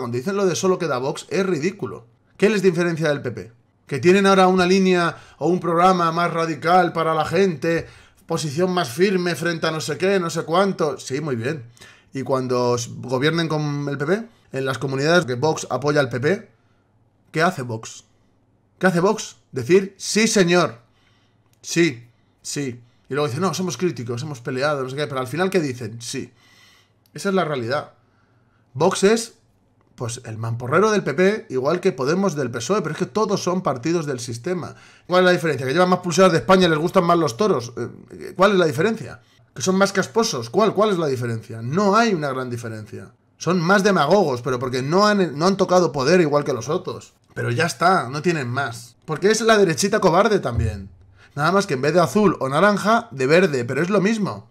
Cuando dicen lo de solo queda Vox, es ridículo. ¿Qué les diferencia del PP? Que tienen ahora una línea o un programa más radical para la gente, posición más firme frente a no sé qué, no sé cuánto. Sí, muy bien. Y cuando gobiernen con el PP, en las comunidades que Vox apoya al PP, ¿qué hace Vox? ¿Qué hace Vox? Decir, sí, señor. Sí, sí. Y luego dicen, no, somos críticos, hemos peleado, no sé qué. Pero al final, ¿qué dicen? Sí. Esa es la realidad. Vox es pues el mamporrero del PP, igual que Podemos del PSOE, pero es que todos son partidos del sistema. ¿Cuál es la diferencia? ¿Que llevan más pulseras de España y les gustan más los toros? Eh, ¿Cuál es la diferencia? ¿Que son más casposos? ¿Cuál? ¿Cuál es la diferencia? No hay una gran diferencia. Son más demagogos, pero porque no no han tocado poder igual que los otros. Pero ya está, no tienen más. Porque es la derechita cobarde también. Nada más que en vez de azul o naranja, de verde, pero es lo mismo.